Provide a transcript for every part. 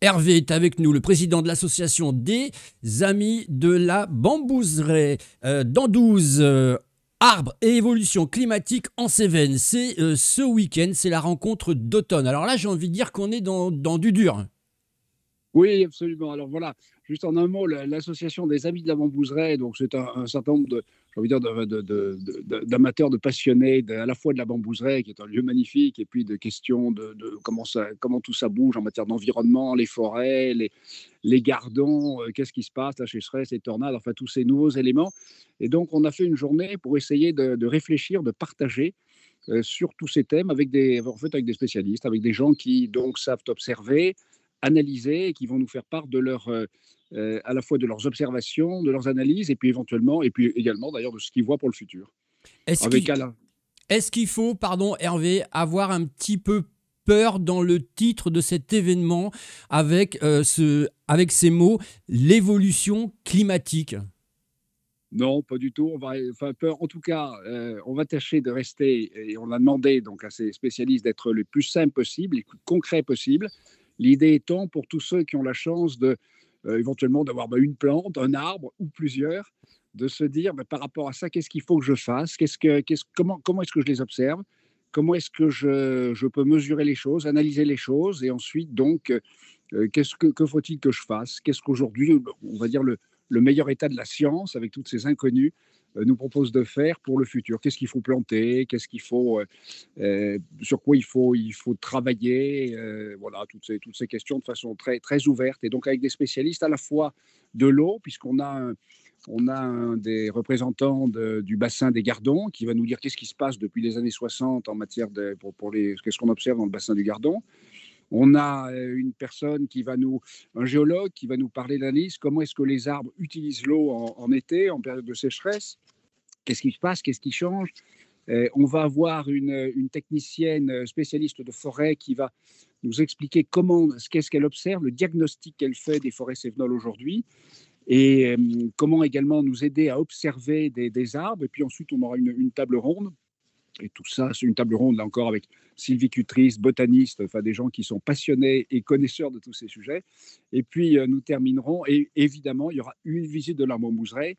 Hervé est avec nous, le président de l'association des Amis de la Bambouseraie. d'Andouze. Euh, dans 12, euh, Arbres et évolution climatique en Cévennes. C'est euh, ce week-end, c'est la rencontre d'automne. Alors là, j'ai envie de dire qu'on est dans du dur. Oui, absolument. Alors voilà, juste en un mot, l'association des Amis de la Bambouseraie, donc c'est un, certain nombre de, j'ai envie de dire, d'amateurs, de, passionnés, à la fois de la Bambouseraie, qui est un lieu magnifique, et puis de questions de, comment, comment tout ça bouge en matière d'environnement, les forêts, les, gardons, euh, qu'est-ce qui se passe, la stress, les tornades, enfin tous ces nouveaux éléments. Et donc on a fait une journée pour essayer de, réfléchir, de partager euh, sur tous ces thèmes avec des, en fait, avec des spécialistes, avec des gens qui donc savent observer, analyser et qui vont nous faire part de leur, euh, euh, à la fois de leurs observations, de leurs analyses, et puis éventuellement, et puis également d'ailleurs de ce qu'ils voient pour le futur. Est-ce qu'il faut, pardon Hervé, avoir un petit peu peur dans le titre de cet événement avec, euh, ce, avec ces mots, l'évolution climatique non, pas du tout. On peur. En tout cas, on va tâcher de rester, et on a demandé donc à ces spécialistes d'être le plus simple possible, les plus concret possible, L'idée étant pour tous ceux qui ont la chance de euh, éventuellement d'avoir bah, une plante, un arbre ou plusieurs, de se dire bah, par rapport à ça, qu'est-ce qu'il faut que je fasse qu'est-ce que, quest Comment, est-ce que je les observe Comment est-ce que je, peux mesurer les choses, analyser les choses Et ensuite, donc, euh, euh, qu'est-ce que, faut-il que je fasse Qu'est-ce qu'aujourd'hui, on va dire, le, le meilleur état de la science avec toutes ces inconnues euh, nous propose de faire pour le futur. Qu'est-ce qu'il faut planter Qu'est-ce qu'il faut euh, euh, sur quoi il faut il faut travailler Voilà toutes ces toutes ces questions de façon très très ouverte et donc avec des spécialistes à la fois de l'eau puisqu'on a on a un des représentants du bassin des Gardons qui va nous dire qu'est-ce qui se passe depuis les années 60 en matière de pour, les qu'est-ce qu'on observe dans le bassin du Gardon. On a une personne qui va nous, un géologue qui va nous parler d'analyse, comment est-ce que les arbres utilisent l'eau en, été, en période de sécheresse. Qu'est-ce qui se passe Qu'est-ce qui change euh, On va avoir une, technicienne spécialiste de forêt qui va nous expliquer comment, qu'est-ce qu'elle observe, le diagnostic qu'elle fait des forêts sévenoles aujourd'hui et euh, comment également nous aider à observer des, arbres. Et puis ensuite, on aura une, table ronde et tout ça, c'est une table ronde, là encore, avec sylvicutrices, botanistes, enfin des gens qui sont passionnés et connaisseurs de tous ces sujets. Et puis, euh, nous terminerons, et évidemment, il y aura une visite de l'arbre mouseret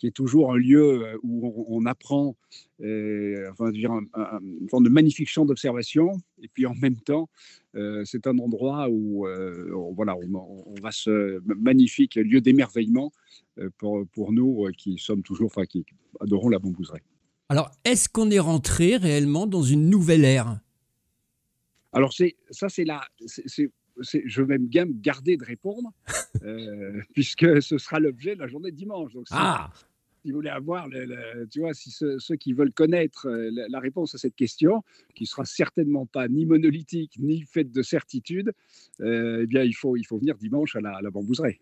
qui est toujours un lieu euh, où on, apprend, euh, enfin, dire de magnifiques champs d'observation. Et puis en même temps, euh, c'est un endroit où on, voilà, on, va se magnifique lieu d'émerveillement pour, pour nous qui sommes toujours, qui adorons la bambouserie. Alors, est-ce qu'on est rentré réellement dans une nouvelle ère Alors, c'est ça, c'est la, je vais bien me garder de répondre, puisque ce sera l'objet de la journée de dimanche. Donc, ah si vous voulez avoir, tu vois, si ceux qui veulent connaître euh, la, réponse à cette question, qui sera certainement pas ni monolithique ni faite de certitude, euh, eh bien, il faut, il faut venir dimanche à la, bambouserie.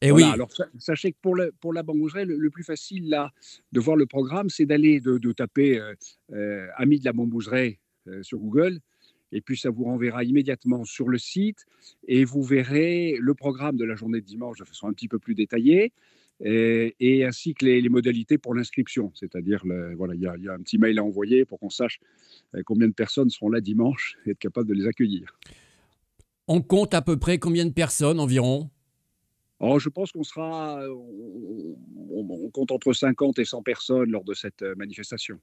Et eh oui. Alors, sachez que pour, le, pour la bambouserie, le, plus facile là, de voir le programme, c'est d'aller de, taper euh, euh de la bambouserie sur Google. Et puis, ça vous renverra immédiatement sur le site et vous verrez le programme de la journée de dimanche de façon un petit peu plus détaillée et, ainsi que les, modalités pour l'inscription. C'est-à-dire, voilà, il y, a, un petit mail à envoyer pour qu'on sache euh, combien de personnes seront là dimanche et être capable de les accueillir. On compte à peu près combien de personnes environ oh, je pense qu'on sera, euh, on, on, compte entre 50 et 100 personnes lors de cette euh, manifestation.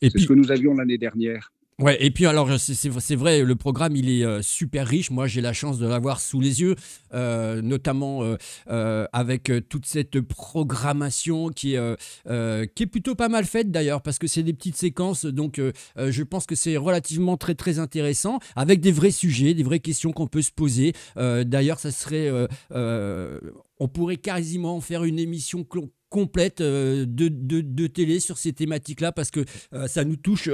C'est ce que nous avions l'année dernière. Ouais, et puis alors c'est vrai, le programme il est euh, super riche. Moi j'ai la chance de l'avoir sous les yeux, euh, notamment euh, avec toute cette programmation qui est, qui est plutôt pas mal faite d'ailleurs, parce que c'est des petites séquences, donc je pense que c'est relativement très très intéressant, avec des vrais sujets, des vraies questions qu'on peut se poser. d'ailleurs, ça serait, on pourrait quasiment faire une émission complète de, de, télé sur ces thématiques-là parce que ça nous touche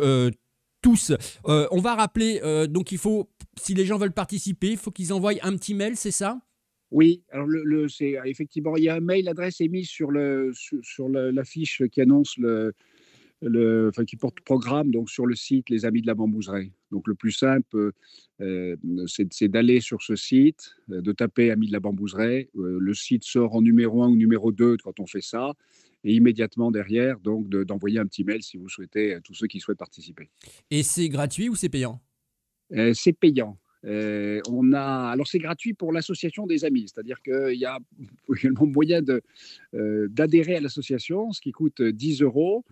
tous. Euh, on va rappeler, euh, donc il faut, si les gens veulent participer, il faut qu'ils envoient un petit mail, c'est ça oui, alors le, c'est euh, effectivement, il y a un mail, l'adresse est mise sur, le, qui annonce le, le, enfin, qui porte programme donc sur le site Les Amis de la Bambouseraie. Donc le plus simple, c'est d'aller sur ce site, de taper Amis de la Bambouseraie. le site sort en numéro 1 ou numéro 2 quand on fait ça et immédiatement derrière, donc d'envoyer un petit mail si vous souhaitez, euh, tous ceux qui souhaitent participer. Et c'est gratuit ou c'est payant euh, C'est payant. Euh, on a, alors c'est gratuit pour l'association des amis, c'est-à-dire qu'il y a également moyen d'adhérer à l'association, ce qui coûte 10 euros.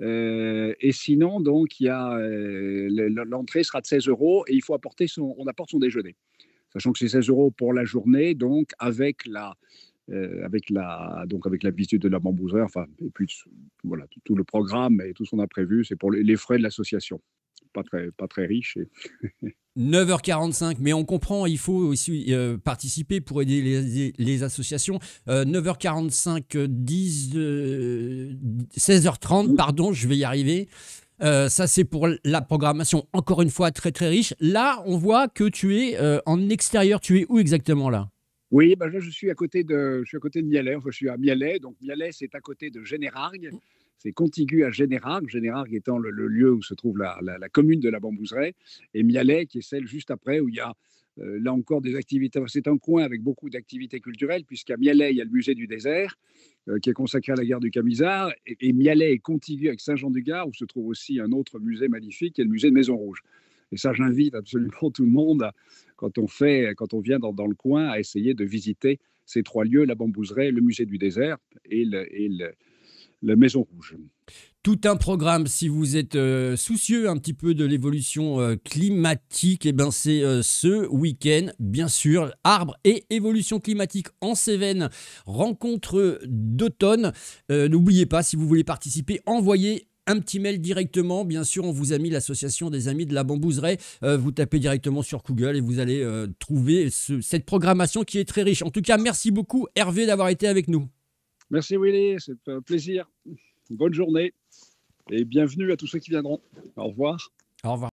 et sinon, donc, il l'entrée sera de 16 euros et il faut apporter son, on apporte son déjeuner. Sachant que c'est 16 euros pour la journée, donc avec la, euh, avec la donc avec l'habitude visite de la bambouserie, enfin et puis voilà tout, le programme et tout ce qu'on a prévu, c'est pour les, frais de l'association. Pas très, pas très riche. 9h45, mais on comprend, il faut aussi euh, participer pour aider les, associations. 9h45, 10, 16h30, pardon, je vais y arriver. Euh, ça, c'est pour la programmation, encore une fois, très très riche. Là, on voit que tu es en extérieur. Tu es où exactement là oui, ben, je suis à côté de, je suis à côté de Mialet. Enfin, je suis à Mialet. Donc, Mialet, c'est à côté de Générargues. Mmh. C'est contigu à Générargues, Générargues étant le, lieu où se trouve la, commune de la Bambouseraie, et Mialet, qui est celle juste après, où il y a euh, là encore des activités. C'est un coin avec beaucoup d'activités culturelles, puisqu'à Mialet, il y a le musée du désert, euh, qui est consacré à la guerre du Camisard, et, Mialet est contigu avec Saint-Jean-du-Gard, où se trouve aussi un autre musée magnifique, qui est le musée de Maison Rouge. Et ça, j'invite absolument tout le monde, quand on, fait, quand on vient dans, le coin, à essayer de visiter ces trois lieux, la bambouseraie, le musée du désert et, le, et le, la Maison Rouge. Tout un programme, si vous êtes euh, soucieux un petit peu de l'évolution euh, climatique, et eh ben c'est euh, ce week-end, bien sûr, arbres et évolution climatique en Cévennes, rencontre d'automne. N'oubliez pas, si vous voulez participer, envoyez un petit mail directement. Bien sûr, on vous a mis l'association des amis de la bambouserie. Euh, vous tapez directement sur Google et vous allez euh, trouver cette programmation qui est très riche. En tout cas, merci beaucoup Hervé d'avoir été avec nous. Merci Willy, c'est un plaisir. Bonne journée et bienvenue à tous ceux qui viendront. Au revoir. Au revoir.